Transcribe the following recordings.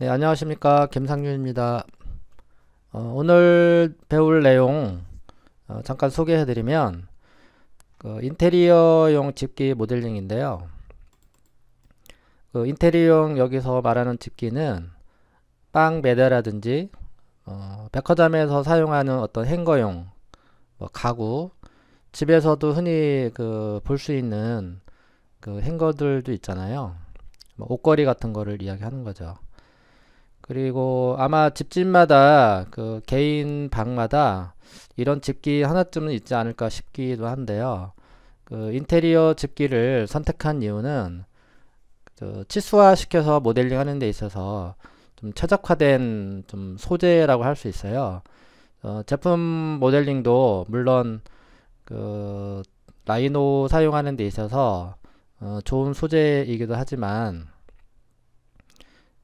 네, 안녕하십니까. 김상윤입니다. 어, 오늘 배울 내용 어, 잠깐 소개해드리면 그 인테리어용 집기 모델링인데요. 그 인테리어용 여기서 말하는 집기는 빵 매대라든지 어, 백화점에서 사용하는 어떤 행거용 뭐 가구 집에서도 흔히 그볼수 있는 그 행거들도 있잖아요. 뭐 옷걸이 같은 거를 이야기하는 거죠. 그리고 아마 집집마다 그 개인 방마다 이런 집기 하나쯤은 있지 않을까 싶기도 한데요. 그 인테리어 집기를 선택한 이유는 그 치수화 시켜서 모델링 하는 데 있어서 좀 최적화된 좀 소재라고 할 수 있어요. 어, 제품 모델링도 물론 그 라이노 사용하는 데 있어서 어, 좋은 소재이기도 하지만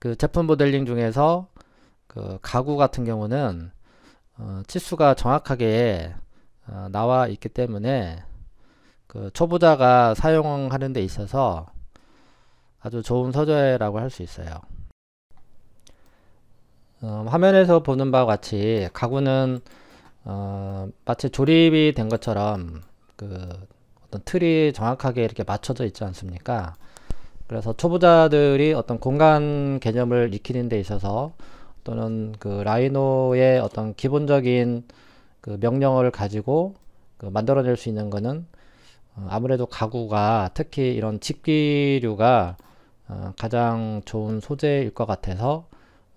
그 제품 모델링 중에서 그 가구 같은 경우는 어, 치수가 정확하게 어, 나와 있기 때문에 그 초보자가 사용하는 데 있어서 아주 좋은 서재라고 할 수 있어요. 어, 화면에서 보는 바와 같이 가구는 어, 마치 조립이 된 것처럼 그 어떤 틀이 정확하게 이렇게 맞춰져 있지 않습니까? 그래서 초보자들이 어떤 공간 개념을 익히는 데 있어서 또는 그 라이노의 어떤 기본적인 그 명령어를 가지고 그 만들어낼 수 있는 거는 어, 아무래도 가구가 특히 이런 집기류가 어 가장 좋은 소재일 것 같아서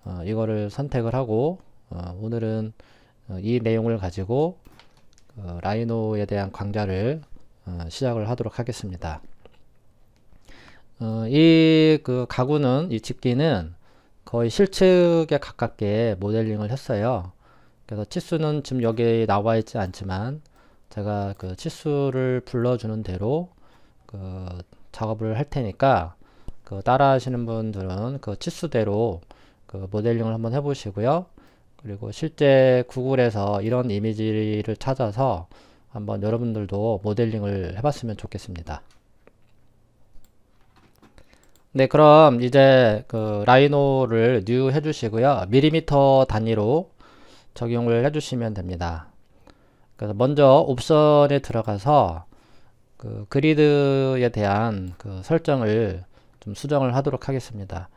어 이거를 선택을 하고 어 오늘은 어, 이 내용을 가지고 그 라이노에 대한 강좌를 어 시작을 하도록 하겠습니다. 어, 이그 가구는 이 집기는 거의 실측에 가깝게 모델링을 했어요. 그래서 치수는 지금 여기 나와 있지 않지만 제가 그 치수를 불러주는 대로 그 작업을 할 테니까 그 따라 하시는 분들은 그 치수대로 그 모델링을 한번 해보시고요. 그리고 실제 구글에서 이런 이미지를 찾아서 한번 여러분들도 모델링을 해봤으면 좋겠습니다. 네, 그럼 이제 그 라이노를 뉴 해주시고요. 밀리미터 단위로 적용을 해주시면 됩니다. 그래서 먼저 옵션에 들어가서 그 그리드에 대한 그 설정을 좀 수정을 하도록 하겠습니다.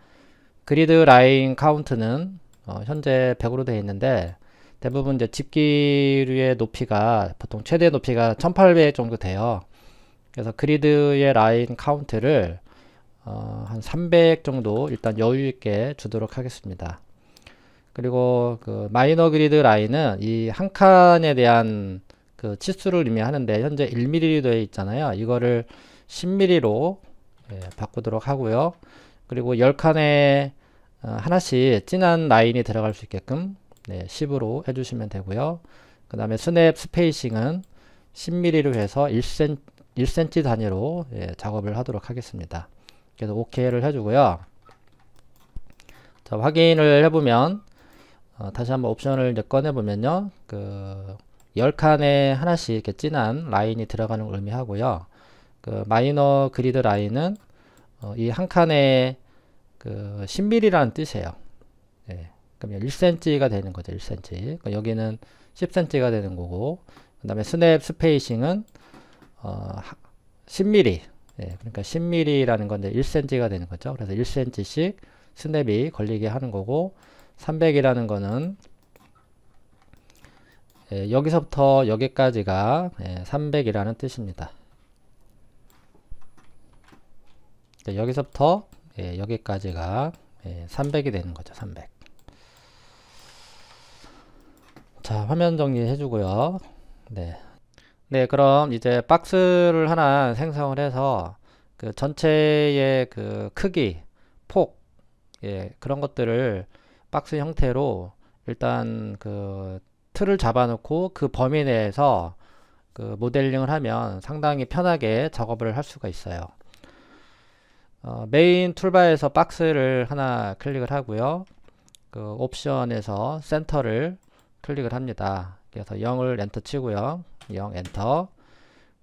그리드 라인 카운트는 어 현재 100으로 되어 있는데 대부분 이제 집기류의 높이가 보통 최대 높이가 1800 정도 돼요. 그래서 그리드의 라인 카운트를 어, 한300 정도 일단 여유 있게 주도록 하겠습니다. 그리고 그 마이너 그리드 라인은 이 한 칸에 대한 그 치수를 의미하는데 현재 1mm로 되 있잖아요. 이거를 10mm로 예, 바꾸도록 하고요. 그리고 10칸에 어, 하나씩 진한 라인이 들어갈 수 있게끔 네, 10으로 해주시면 되고요. 그 다음에 스냅 스페이싱은 10mm로 해서 1cm, 1cm 단위로 예, 작업을 하도록 하겠습니다. 그래서 OK를 해주고요. 자, 확인을 해보면 어, 다시 한번 옵션을 이제 꺼내보면요. 그 10칸에 하나씩 이렇게 진한 라인이 들어가는 걸 의미하고요. 그 마이너 그리드 라인은 어, 이 한 칸에 그 10mm라는 뜻이에요. 예. 그럼 1cm가 되는 거죠. 1cm. 여기는 10cm가 되는 거고 그 다음에 스냅 스페이싱은 어, 10mm 예, 그러니까 10mm라는 건데 1cm가 되는 거죠. 그래서 1cm씩 스냅이 걸리게 하는 거고 300이라는 거는 예, 여기서부터 여기까지가 예, 300이라는 뜻입니다. 네, 여기서부터 예, 여기까지가 예, 300이 되는 거죠. 300. 자, 화면 정리해 주고요. 네. 네, 그럼 이제 박스를 하나 생성을 해서 그 전체의 그 크기, 폭, 예, 그런 것들을 박스 형태로 일단 그 틀을 잡아놓고 그 범위 내에서 그 모델링을 하면 상당히 편하게 작업을 할 수가 있어요. 어, 메인 툴바에서 박스를 하나 클릭을 하고요. 그 옵션에서 센터를 클릭을 합니다. 그래서 0을 엔터 치고요. 0 엔터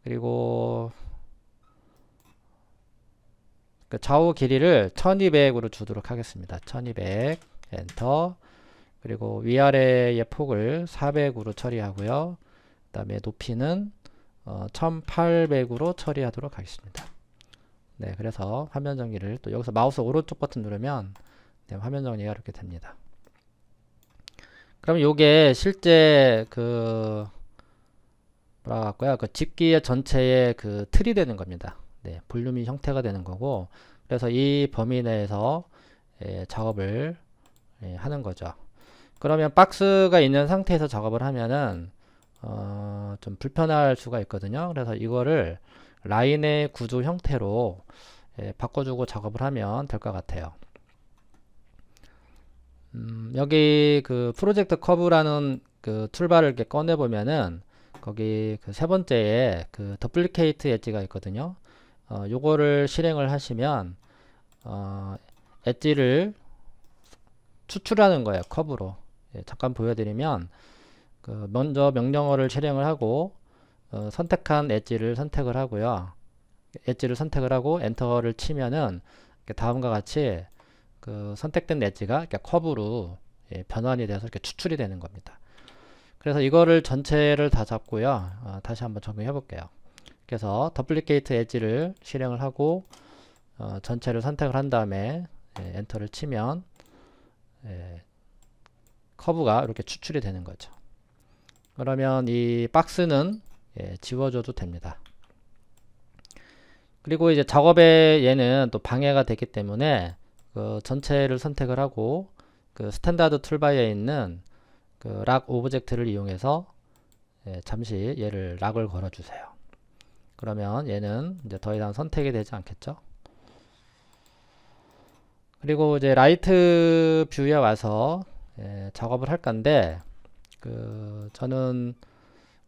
그리고 그 좌우 길이를 1200으로 주도록 하겠습니다. 1200 엔터 그리고 위아래의 폭을 400으로 처리하고요. 그 다음에 높이는 어, 1800으로 처리하도록 하겠습니다. 네, 그래서 화면 정리를 또 여기서 마우스 오른쪽 버튼 누르면 네, 화면 정리가 이렇게 됩니다. 그럼 이게 실제 그 돌아갔고요. 그 집기의 전체에그 틀이 되는 겁니다. 네, 볼륨이 형태가 되는 거고 그래서 이 범위 내에서 예, 작업을 예, 하는 거죠. 그러면 박스가 있는 상태에서 작업을 하면은 어, 좀 불편할 수가 있거든요. 그래서 이거를 라인의 구조 형태로 예, 바꿔주고 작업을 하면 될 것 같아요. 음, 여기 그 프로젝트 커브라는 그 툴바를 이렇게 꺼내보면은 거기 그세 번째에 그 더플리케이트 엣지가 있거든요. 어, 요거를 실행을 하시면 어, 엣지를 추출하는 거예요. 컵으로. 예, 잠깐 보여드리면 그 먼저 명령어를 실행을 하고 어, 선택한 엣지를 선택을 하고요. 엣지를 선택을 하고 엔터를 치면은 다음과 같이 그 선택된 엣지가 이렇게 컵으로 예, 변환이 돼서 이렇게 추출이 되는 겁니다. 그래서 이거를 전체를 다 잡고요. 어, 다시 한번 적용해 볼게요. 그래서 더플리케이트 엣지를 실행을 하고 어, 전체를 선택을 한 다음에 예, 엔터를 치면 예, 커브가 이렇게 추출이 되는 거죠. 그러면 이 박스는 예, 지워줘도 됩니다. 그리고 이제 작업에 얘는 또 방해가 되기 때문에 그 전체를 선택을 하고 그 스탠다드 툴바에 있는 그락 오브젝트를 이용해서 예, 잠시 얘를 락을 걸어주세요. 그러면 얘는 이제 더 이상 선택이 되지 않겠죠. 그리고 이제 라이트 뷰에 와서 예, 작업을 할 건데 그 저는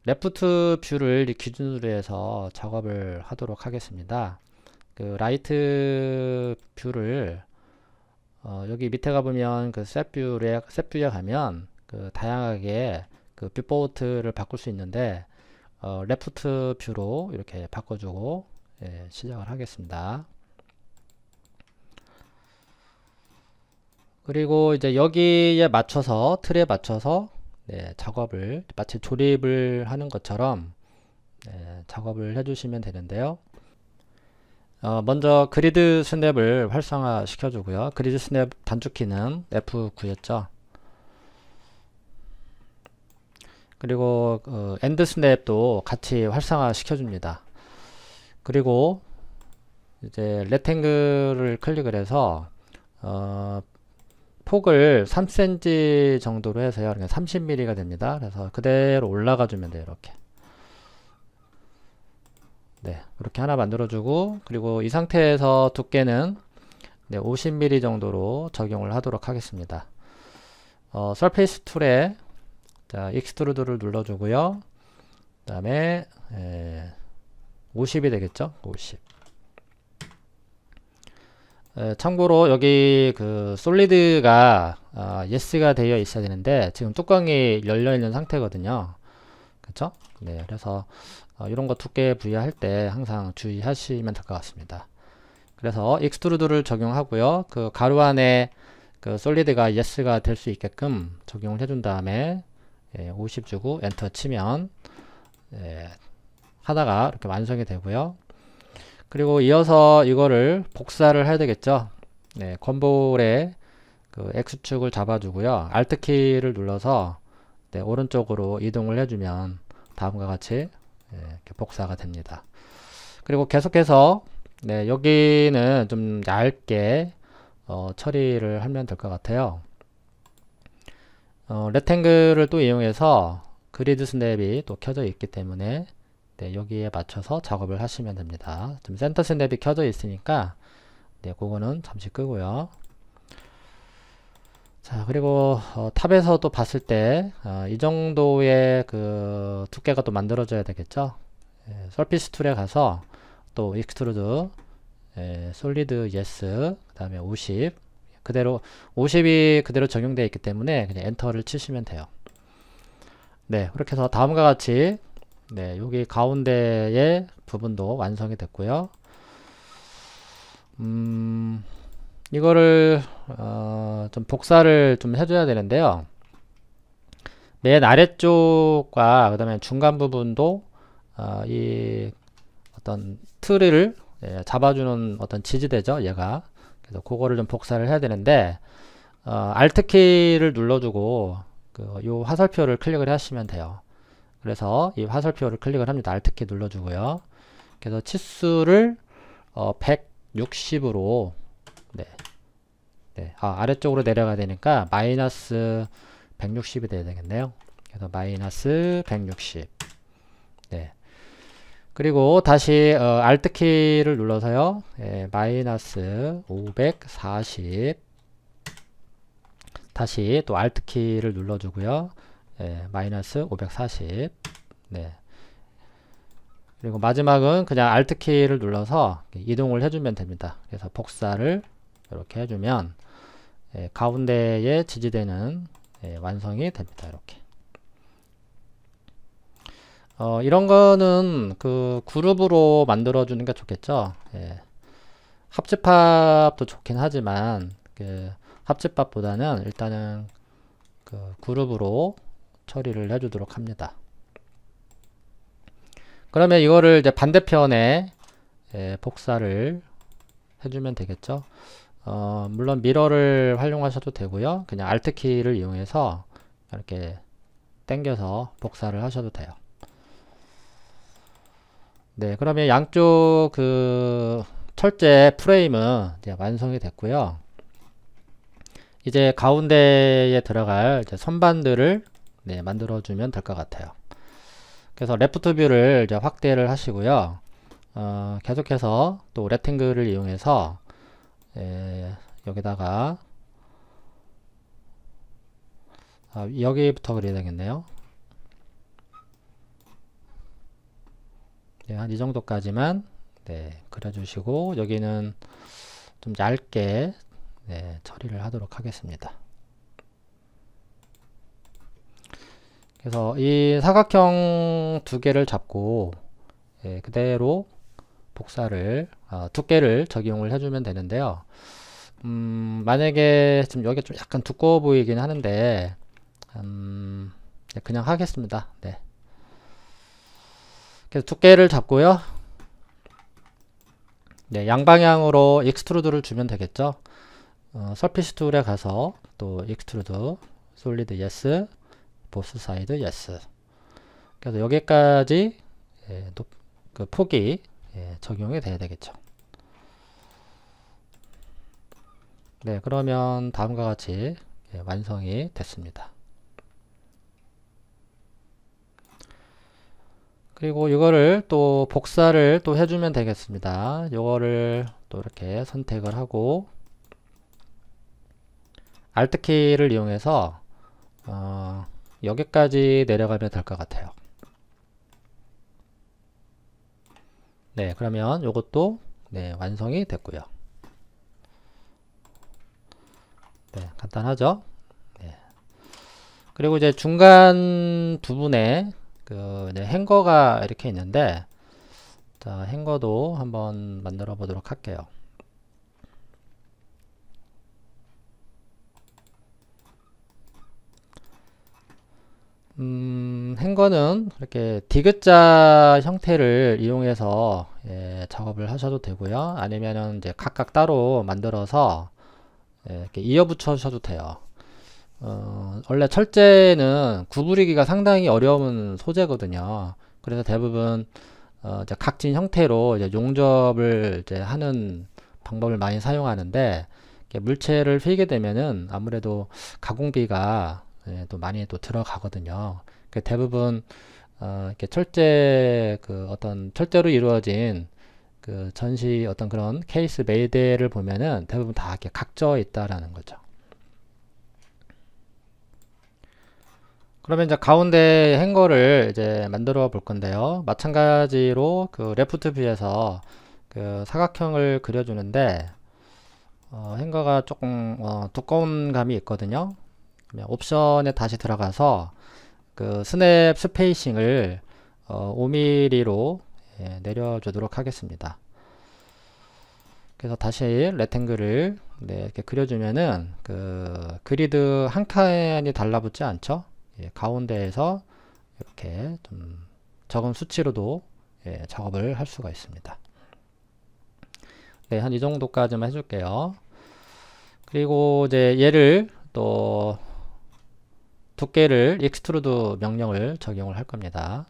레프트 뷰를 기준으로 해서 작업을 하도록 하겠습니다. 그 라이트 뷰를 어, 여기 밑에 가보면 그 셋뷰에 뷰에 가면 그 다양하게 그 뷰포트를 바꿀 수 있는데 어, 레프트 뷰로 이렇게 바꿔주고 예, 시작을 하겠습니다. 그리고 이제 여기에 맞춰서 틀에 맞춰서 네, 작업을 마치 조립을 하는 것처럼 네, 작업을 해주시면 되는데요. 어, 먼저 그리드 스냅을 활성화 시켜주고요. 그리드 스냅 단축키는 F9였죠. 그리고 어, 엔드 스냅도 같이 활성화 시켜줍니다. 그리고 이제 레탱글을 클릭을 해서 어, 폭을 3cm 정도로 해서요. 30mm가 그러니까 됩니다. 그래서 그대로 올라가 주면 돼요. 이렇게. 네, 이렇게 하나 만들어주고 그리고 이 상태에서 두께는 네, 50mm 정도로 적용을 하도록 하겠습니다. 어, 서페이스 툴에 자, 익스트루드를 눌러주고요. 그 다음에 50이 예, 되겠죠? 50. 에, 예, 참고로 여기 그 솔리드가 아, yes가 되어 있어야 되는데 지금 뚜껑이 열려 있는 상태거든요. 그렇 네, 그래서 어, 이런 거 두께 부여할 때 항상 주의하시면 될 것 같습니다. 그래서 익스트루드를 적용하고요. 그 가로 안에 그 솔리드가 yes가 될 수 있게끔 적용을 해 준 다음에 예, 50 주고 엔터 치면 예, 하다가 이렇게 완성이 되고요. 그리고 이어서 이거를 복사를 해야 되겠죠. 예, 네, 컨볼에그 X축을 잡아주고요. Alt키를 눌러서 네, 오른쪽으로 이동을 해주면 다음과 같이 예, 이렇게 복사가 됩니다. 그리고 계속해서 네, 여기는 좀 얇게 어, 처리를 하면 될 것 같아요. 어, 렉탱글을 또 이용해서 그리드 스냅이 또 켜져 있기 때문에 네, 여기에 맞춰서 작업을 하시면 됩니다. 지금 센터 스냅이 켜져 있으니까 네, 그거는 잠시 끄고요. 자 그리고 어, 탑에서 또 봤을 때이 어, 정도의 그 두께가 또 만들어져야 되겠죠 예, 서피스 툴에 가서 또 익스트루드 예, 솔리드 예스 그 다음에 50 그대로 50이 그대로 적용되어 있기 때문에 그냥 엔터를 치시면 돼요. 네, 그렇게 해서 다음과 같이 네, 여기 가운데의 부분도 완성이 됐고요. 음, 이거를 어, 좀 복사를 좀 해줘야 되는데요. 맨 아래쪽과 그 다음에 중간 부분도 어, 이 어떤 트리를 예, 잡아주는 어떤 지지대죠 얘가 그래서 그거를 좀 복사를 해야 되는데 어, Alt 키를 눌러주고 그요 화살표를 클릭을 하시면 돼요. 그래서 이 화살표를 클릭을 합니다. Alt 키 눌러주고요. 그래서 치수를 어, 160으로 네. 네. 아, 아래쪽으로 내려가야 되니까 마이너스 160이 돼야 되겠네요. 그래서 마이너스 160 네. 그리고 다시 어, Alt키를 눌러서요. 예, 마이너스 540 다시 또 Alt키를 눌러주고요. 예, 마이너스 540 네. 그리고 마지막은 그냥 Alt키를 눌러서 이동을 해주면 됩니다. 그래서 복사를 이렇게 해주면 예, 가운데에 지지되는 예, 완성이 됩니다. 이렇게 어, 이런 거는 그 그룹으로 만들어 주는 게 좋겠죠. 예. 합집합도 좋긴 하지만 그 합집합보다는 일단은 그 그룹으로 처리를 해주도록 합니다. 그러면 이거를 이제 반대편에 예, 복사를 해주면 되겠죠. 어, 물론 미러를 활용하셔도 되고요. 그냥 알트 키를 이용해서 이렇게 당겨서 복사를 하셔도 돼요. 네, 그러면 양쪽 그 철제 프레임은 이제 완성이 됐고요. 이제 가운데에 들어갈 이제 선반들을 네, 만들어주면 될 것 같아요. 그래서 레프트 뷰를 이제 확대를 하시고요. 어, 계속해서 또 레팅글을 이용해서 예, 여기다가 아, 여기부터 그려야 되겠네요. 예, 한이 정도까지만 네, 그려주시고 여기는 좀 얇게 네, 처리를 하도록 하겠습니다. 그래서 이 사각형 두 개를 잡고 예, 그대로 복사를 어, 두께를 적용을 해주면 되는데요. 음, 만약에 지금 여기 좀 약간 두꺼워 보이긴 하는데 음, 네, 그냥 하겠습니다. 네. 그래서 두께를 잡고요. 네, 양방향으로 익스트루드를 주면 되겠죠. 어, 서피스 툴에 가서 또 익스트루드 솔리드 예스 보스 사이드 예스 그래서 여기까지 예, 높, 그 폭이 예, 적용이 돼야 되겠죠. 네, 그러면 다음과 같이 예, 완성이 됐습니다. 그리고 이거를 또 복사를 또 해주면 되겠습니다. 이거를 또 이렇게 선택을 하고 Alt키를 이용해서 어, 여기까지 내려가면 될 것 같아요. 네, 그러면 이것도 네, 완성이 됐고요. 네, 간단하죠? 네. 그리고 이제 중간 부분에 그 네, 행거가 이렇게 있는데 자 행거도 한번 만들어 보도록 할게요. 음, 행거는 이렇게 디귿자 형태를 이용해서 예, 작업을 하셔도 되고요. 아니면은 이제 각각 따로 만들어서 예, 이렇게 이어 붙여셔도 돼요. 어, 원래 철제는 구부리기가 상당히 어려운 소재거든요. 그래서 대부분 어, 이제 각진 형태로 이제 용접을 이제 하는 방법을 많이 사용하는데 물체를 휘게 되면은 아무래도 가공비가 예, 또 많이 또 들어가거든요. 그러니까 대부분 어, 이렇게 철제 그 어떤 철제로 이루어진 그 전시 어떤 그런 케이스 매대를 보면은 대부분 다 이렇게 각져 있다라는 거죠. 그러면 이제 가운데 행거를 이제 만들어 볼 건데요. 마찬가지로 그 레프트 뷰에서 그 사각형을 그려주는데 어, 행거가 조금 어, 두꺼운 감이 있거든요. 옵션에 다시 들어가서 그 스냅 스페이싱을 어, 5mm로 예, 내려주도록 하겠습니다. 그래서 다시 레탱글을 네, 이렇게 그려주면은 그 그리드 한 칸이 달라붙지 않죠? 예, 가운데에서 이렇게 좀 적은 수치로도 예, 작업을 할 수가 있습니다. 네, 한 이 정도까지만 해줄게요. 그리고 이제 얘를 또 두께를 익스트루드 명령을 적용을 할 겁니다.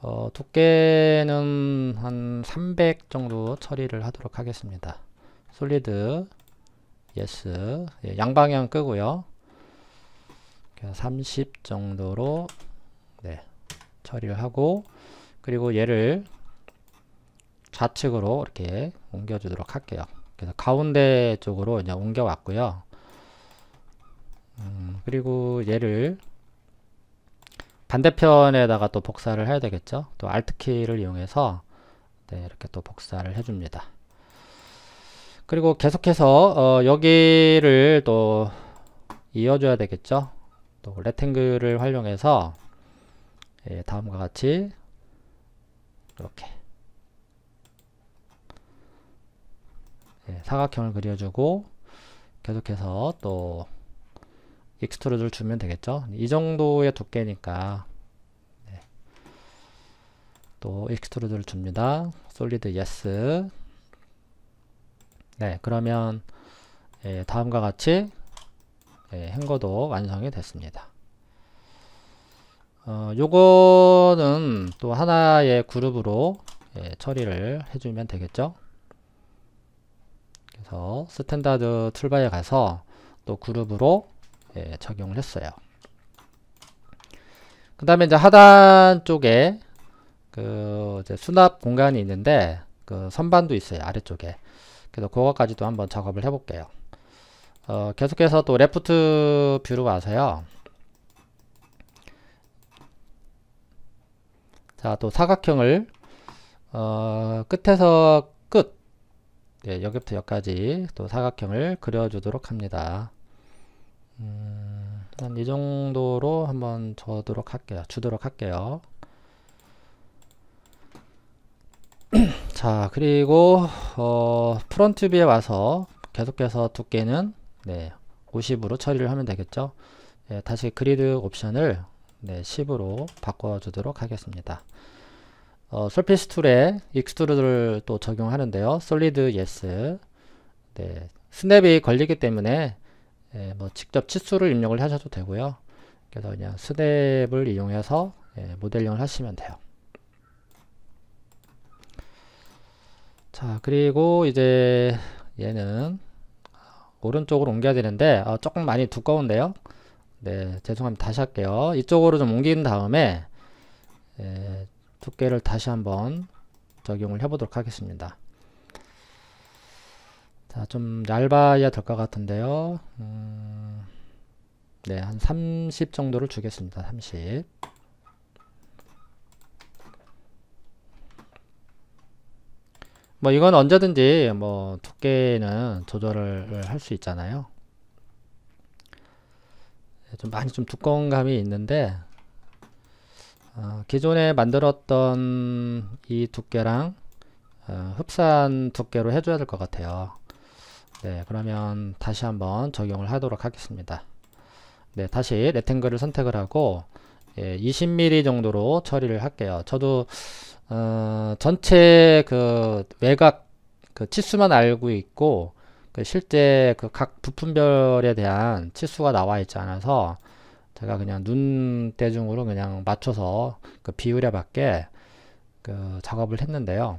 어, 두께는 한 300 정도 처리를 하도록 하겠습니다. 솔리드 예스 예, 양방향 끄고요 30 정도로 네, 처리를 하고 그리고 얘를 좌측으로 이렇게 옮겨 주도록 할게요 그래서 가운데 쪽으로 이제 옮겨 왔고요 음, 그리고 얘를 반대편에다가 또 복사를 해야 되겠죠 또 alt 키를 이용해서 네, 이렇게 또 복사를 해줍니다 그리고 계속해서 어, 여기를 또 이어줘야 되겠죠 또 레탱글을 활용해서 예, 다음과 같이 이렇게 예, 사각형을 그려주고 계속해서 또 익스트루드를 주면 되겠죠 이 정도의 두께니까 네. 또 익스트루드를 줍니다 솔리드 예스 yes. 네, 그러면 예, 다음과 같이 예, 행거도 완성이 됐습니다. 어, 요거는 또 하나의 그룹으로 예, 처리를 해주면 되겠죠. 그래서 스탠다드 툴바에 가서 또 그룹으로 예, 적용을 했어요. 그 다음에 이제 하단 쪽에 그 수납 공간이 있는데 그 선반도 있어요. 아래쪽에. 그래서 그거까지도 한번 작업을 해볼게요. 어, 계속해서 또 레프트 뷰로 와서요. 자, 또 사각형을 어, 끝에서 끝 예, 여기부터 여기까지 또 사각형을 그려주도록 합니다. 음, 한이 정도로 한번 저도록 할게요. 주도록 할게요. 자 그리고 어, 프론트 뷰에 와서 계속해서 두께는 네, 50으로 처리를 하면 되겠죠 네, 다시 그리드 옵션을 네, 10으로 바꿔주도록 하겠습니다 어, 솔피스 툴에 익스트루드를 또 적용하는데요 솔리드 예스 네, 스냅이 걸리기 때문에 예, 뭐 직접 치수를 입력을 하셔도 되고요 그래서 그냥 스냅을 이용해서 예, 모델링을 하시면 돼요 자 그리고 이제 얘는 오른쪽으로 옮겨야 되는데 어, 조금 많이 두꺼운데요 네 죄송합니다 다시 할게요 이쪽으로 좀 옮긴 다음에 예, 두께를 다시 한번 적용을 해보도록 하겠습니다 자좀 얇아야 될 것 같은데요 음, 네한 30 정도를 주겠습니다 30뭐 이건 언제든지 뭐 두께는 조절을 할 수 있잖아요. 네, 좀 많이 좀 두꺼운 감이 있는데 어, 기존에 만들었던 이 두께랑 어, 흡사한 두께로 해줘야 될 것 같아요. 네, 그러면 다시 한번 적용을 하도록 하겠습니다. 네, 다시 레탱글을 선택을 하고 예, 20mm 정도로 처리를 할게요. 저도 어, 전체 그 외곽 그 치수만 알고 있고 그 실제 그각 부품별에 대한 치수가 나와 있지 않아서 제가 그냥 눈 대중으로 그냥 맞춰서 그 비율에 맞게 그 작업을 했는데요.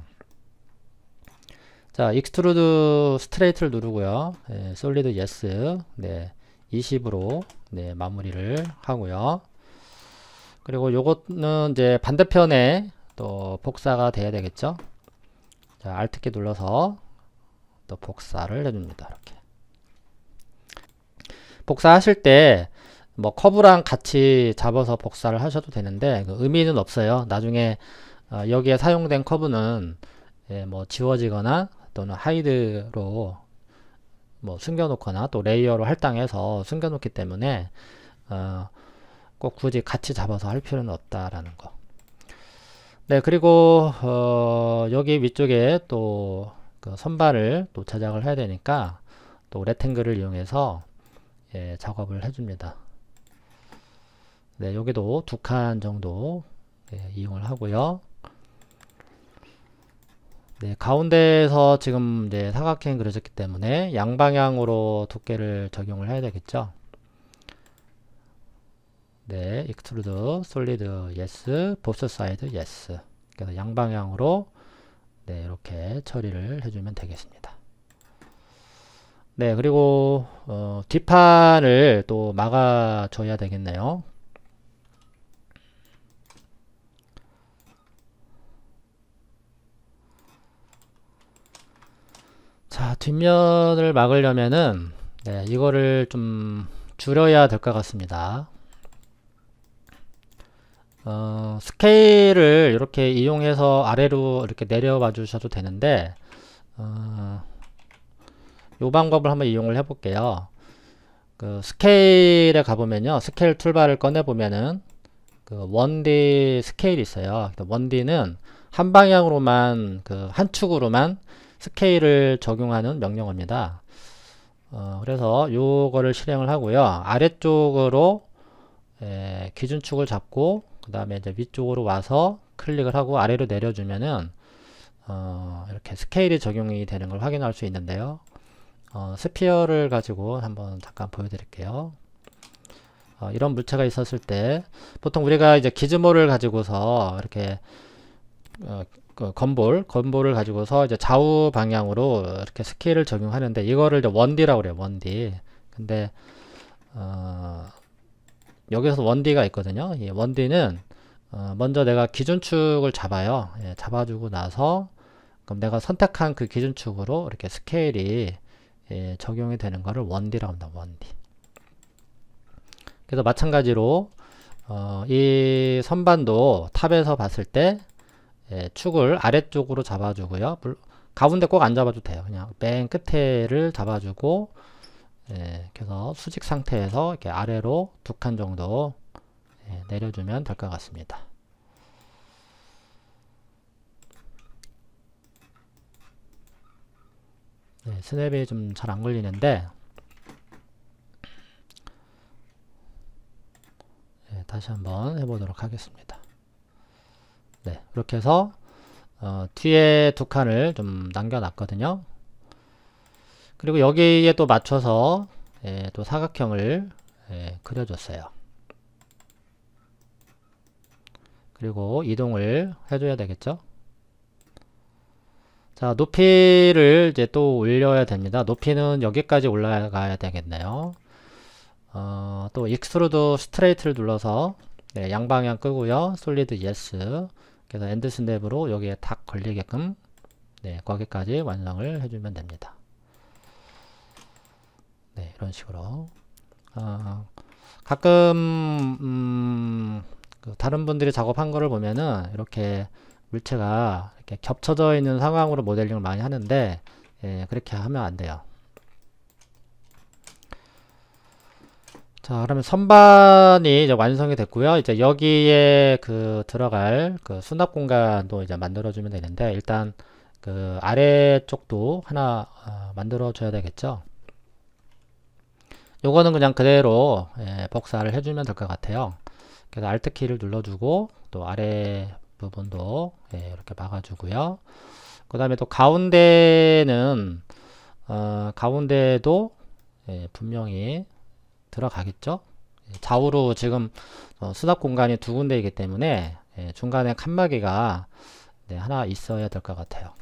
자, 익스트루드 스트레이트를 누르고요. 예, 솔리드 예스. 네. 20으로 네, 마무리를 하고요. 그리고 요거는 이제 반대편에 또 복사가 돼야 되겠죠? 자, Alt키 눌러서 또 복사를 해줍니다. 이렇게. 복사하실 때뭐 커브랑 같이 잡아서 복사를 하셔도 되는데 그 의미는 없어요. 나중에 어, 여기에 사용된 커브는 예, 뭐 지워지거나 또는 하이드로 뭐 숨겨놓거나 또 레이어로 할당해서 숨겨놓기 때문에 어, 꼭 굳이 같이 잡아서 할 필요는 없다라는 거. 네, 그리고 어, 여기 위쪽에 또그 선반을 또 제작을 해야 되니까 또 레탱글을 이용해서 예, 작업을 해줍니다. 네, 여기도 두 칸 정도 예, 이용을 하고요. 네, 가운데에서 지금 이제 사각형 그려졌기 때문에 양방향으로 두께를 적용을 해야 되겠죠. 네, 익스트루드, 솔리드, 예스, 보스 사이드, 예스. 그래서 양방향으로 네, 이렇게 처리를 해주면 되겠습니다. 네, 그리고 어, 뒷판을 또 막아줘야 되겠네요. 자, 뒷면을 막으려면은 네, 이거를 좀 줄여야 될 것 같습니다. 어, 스케일을 이렇게 이용해서 아래로 이렇게 내려와 주셔도 되는데 어, 이 방법을 한번 이용을 해 볼게요 그 스케일에 가보면요 스케일 툴바를 꺼내 보면은 그 1D 스케일이 있어요 그러니까 원디는한 방향으로만 그 한 축으로만 스케일을 적용하는 명령어입니다 어, 그래서 요거를 실행을 하고요 아래쪽으로 에, 예, 기준축을 잡고 그 다음에 이제 위쪽으로 와서 클릭을 하고 아래로 내려주면은 어, 이렇게 스케일이 적용이 되는 걸 확인할 수 있는데요. 어, 스피어를 가지고 한번 잠깐 보여드릴게요. 어, 이런 물체가 있었을 때 보통 우리가 이제 기즈모를 가지고서 이렇게 어, 그 건볼, 건볼을 가지고서 이제 좌우 방향으로 이렇게 스케일을 적용하는데 이거를 이제 원디라고 그래요. 원디. 근데 어, 여기서 원디가 있거든요. 예, 원디는 어, 먼저 내가 기준축을 잡아요. 예, 잡아주고 나서 그럼 내가 선택한 그 기준축으로 이렇게 스케일이 예, 적용이 되는 거를 원디라고 합니다. 원디. 그래서 마찬가지로 어, 이 선반도 탑에서 봤을 때 예, 축을 아래쪽으로 잡아주고요. 가운데 꼭 안 잡아도 돼요. 그냥 맨 끝에를 잡아주고 예, 그래서 수직 상태에서 이렇게 아래로 두 칸 정도 예, 내려주면 될 것 같습니다. 예, 스냅이 좀 잘 안 걸리는데 예, 다시 한번 해보도록 하겠습니다. 네, 이렇게 해서 어, 뒤에 두 칸을 좀 남겨놨거든요. 그리고 여기에 또 맞춰서 예, 또 사각형을 예, 그려줬어요. 그리고 이동을 해줘야 되겠죠. 자 높이를 이제 또 올려야 됩니다. 높이는 여기까지 올라가야 되겠네요. 어, 또 익스트루드 스트레이트를 눌러서 네, 양방향 끄고요. 솔리드 예스 그래서 엔드 스냅으로 여기에 탁 걸리게끔 네, 거기까지 완성을 해주면 됩니다. 네, 이런 식으로 어, 가끔 음, 그 다른 분들이 작업한 거를 보면은 이렇게 물체가 이렇게 겹쳐져 있는 상황으로 모델링을 많이 하는데 예, 그렇게 하면 안 돼요. 자 그러면 선반이 이제 완성이 됐고요 이제 여기에 그 들어갈 그 수납 공간도 이제 만들어 주면 되는데 일단 그 아래쪽도 하나 어, 만들어 줘야 되겠죠 요거는 그냥 그대로 예, 복사를 해주면 될 것 같아요. 그래서 Alt 키를 눌러주고 또 아래 부분도 예, 이렇게 막아주고요. 그 다음에 또 가운데는 어, 가운데도 예, 분명히 들어가겠죠. 좌우로 지금 어, 수납 공간이 두 군데이기 때문에 예, 중간에 칸막이가 네, 하나 있어야 될 것 같아요.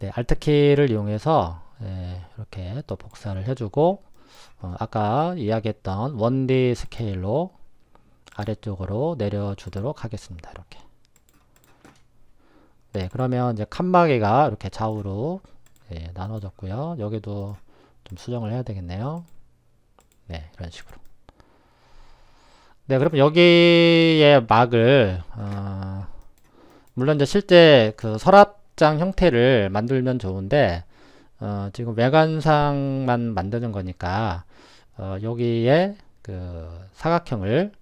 네, Alt 키를 이용해서 예, 이렇게 또 복사를 해주고 어, 아까 이야기했던 원디 스케일로 아래쪽으로 내려주도록 하겠습니다. 이렇게. 네, 그러면 이제 칸막이가 이렇게 좌우로 예, 나눠졌고요. 여기도 좀 수정을 해야 되겠네요. 네, 이런 식으로. 네, 그러면 여기에 막을 어, 물론 이제 실제 그 서랍장 형태를 만들면 좋은데 어, 지금 외관상만 만드는 거니까 어, 여기에 그 사각형을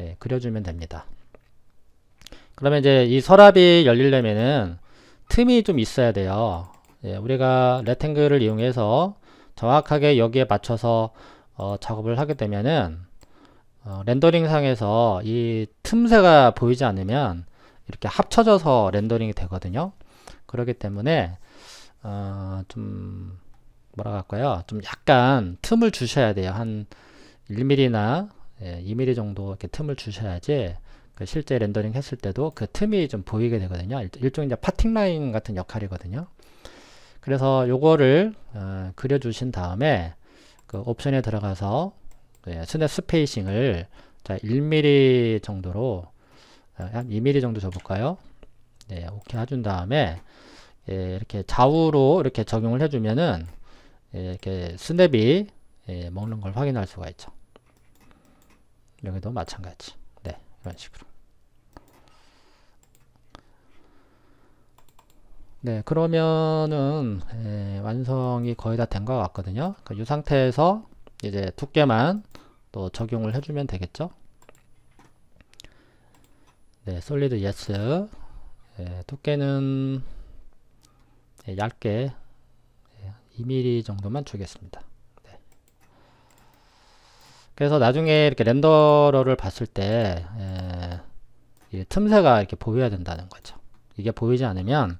예, 그려주면 됩니다. 그러면 이제 이 서랍이 열리려면은 틈이 좀 있어야 돼요. 예, 우리가 레탱글을 이용해서 정확하게 여기에 맞춰서 어, 작업을 하게 되면은 어, 렌더링상에서 이 틈새가 보이지 않으면 이렇게 합쳐져서 렌더링이 되거든요. 그렇기 때문에 어, 좀 뭐라 할까요? 좀 약간 틈을 주셔야 돼요. 한 1mm나 예, 2mm 정도 이렇게 틈을 주셔야지 그 실제 렌더링 했을 때도 그 틈이 좀 보이게 되거든요. 일, 종의 이제 파팅 라인 같은 역할이거든요. 그래서 요거를 어, 그려주신 다음에 그 옵션에 들어가서 예, 스냅 스페이싱을 자 1mm 정도로 어, 한 2mm 정도 줘볼까요? 네, 오케이 해준 다음에 예, 이렇게 좌우로 이렇게 적용을 해주면은 예, 이렇게 스냅이 예, 먹는 걸 확인할 수가 있죠. 여기도 마찬가지. 네, 이런 식으로. 네, 그러면은 예, 완성이 거의 다 된 것 같거든요. 그이 상태에서 이제 두께만 또 적용을 해주면 되겠죠. 네, 솔리드 예스. 예, 두께는 예, 얇게 2mm 예, 정도만 주겠습니다. 네. 그래서 나중에 이렇게 렌더러를 봤을 때 예, 틈새가 이렇게 보여야 된다는 거죠. 이게 보이지 않으면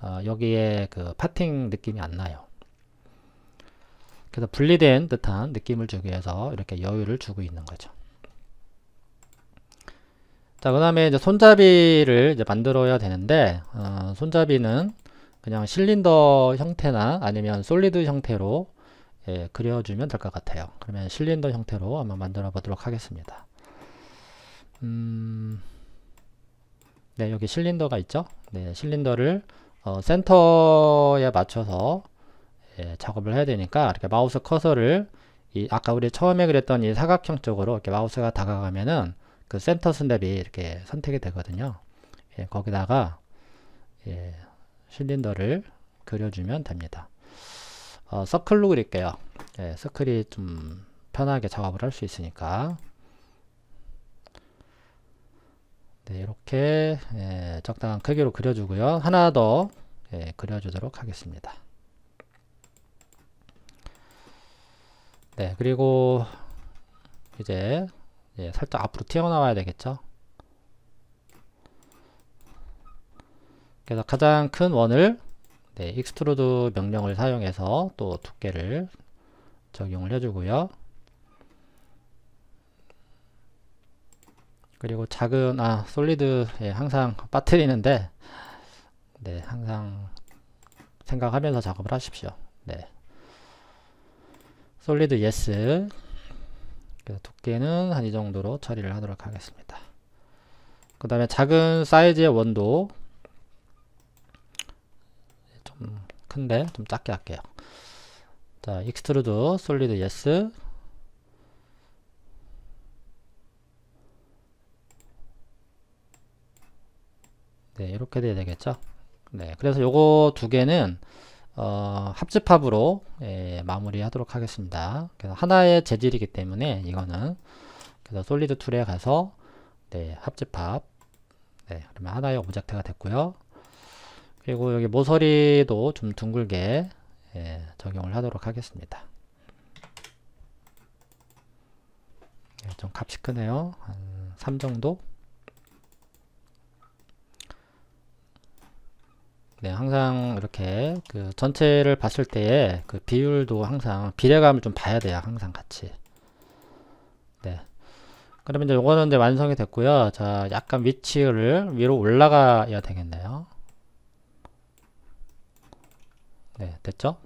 어, 여기에 그 파팅 느낌이 안 나요. 그래서 분리된 듯한 느낌을 주기 위해서 이렇게 여유를 주고 있는 거죠. 자, 그 다음에 이제 손잡이를 이제 만들어야 되는데, 어, 손잡이는 그냥 실린더 형태나 아니면 솔리드 형태로 예, 그려주면 될 것 같아요. 그러면 실린더 형태로 한번 만들어 보도록 하겠습니다. 음, 네, 여기 실린더가 있죠? 네, 실린더를 어, 센터에 맞춰서 예, 작업을 해야 되니까 이렇게 마우스 커서를 이 아까 우리 처음에 그랬던 이 사각형 쪽으로 이렇게 마우스가 다가가면은 그 센터 스냅이 이렇게 선택이 되거든요. 예, 거기다가 예, 실린더를 그려주면 됩니다. 어, 서클로 그릴게요. 예, 서클이 좀 편하게 작업을 할 수 있으니까 네, 이렇게 예, 적당한 크기로 그려주고요. 하나 더 예, 그려주도록 하겠습니다. 네, 그리고 이제 예, 살짝 앞으로 튀어나와야 되겠죠. 그래서 가장 큰 원을 네, 익스트루드 명령을 사용해서 또 두께를 적용을 해주고요. 그리고 작은 아 솔리드 예, 항상 빠뜨리는데 네 항상 생각하면서 작업을 하십시오. 네 솔리드 yes. 예스 두께는 한 이 정도로 처리를 하도록 하겠습니다. 그 다음에 작은 사이즈의 원도 좀 음, 큰데 좀 작게 할게요. 자, 익스트루드 솔리드 예스 네, 이렇게 돼야 되겠죠? 네, 그래서 요거 두 개는 어, 합집합으로 예, 마무리하도록 하겠습니다. 그래서 하나의 재질이기 때문에 이거는 그래서 솔리드 툴에 가서 네, 합집합 네, 그러면 하나의 오브젝트가 됐고요. 그리고 여기 모서리도 좀 둥글게 예, 적용을 하도록 하겠습니다. 예, 좀 값이 크네요. 한 3 정도? 네, 항상 이렇게 그 전체를 봤을 때의 그 비율도 항상 비례감을 좀 봐야 돼요. 항상 같이. 네. 그러면 이제 요거는 이제 완성이 됐고요. 자, 약간 위치를 위로 올라가야 되겠네요. 네, 됐죠?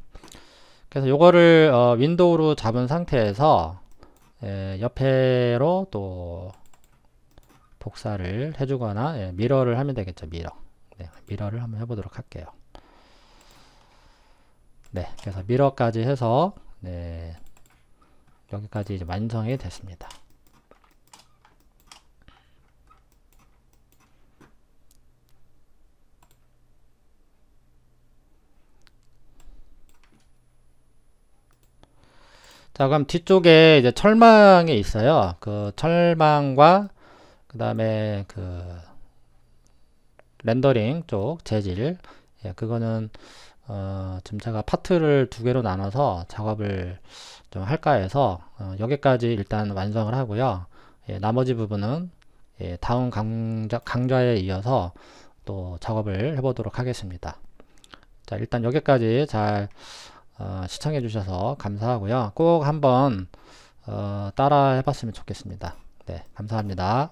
그래서 요거를 어, 윈도우로 잡은 상태에서 예, 옆에로 또 복사를 해주거나 예, 미러를 하면 되겠죠 미러 네, 미러를 한번 해보도록 할게요 네 그래서 미러까지 해서 네, 여기까지 이제 완성이 됐습니다 자 그럼 뒤쪽에 이제 철망이 있어요 그 철망과 그 다음에 그 렌더링 쪽 재질 예, 그거는 어, 지금 제가 파트를 두 개로 나눠서 작업을 좀 할까 해서 어, 여기까지 일단 완성을 하고요 예, 나머지 부분은 예, 다음 강좌, 강좌에 이어서 또 작업을 해보도록 하겠습니다 자 일단 여기까지 잘 어, 시청해 주셔서 감사하고요. 꼭 한번 어, 따라 해봤으면 좋겠습니다. 네, 감사합니다.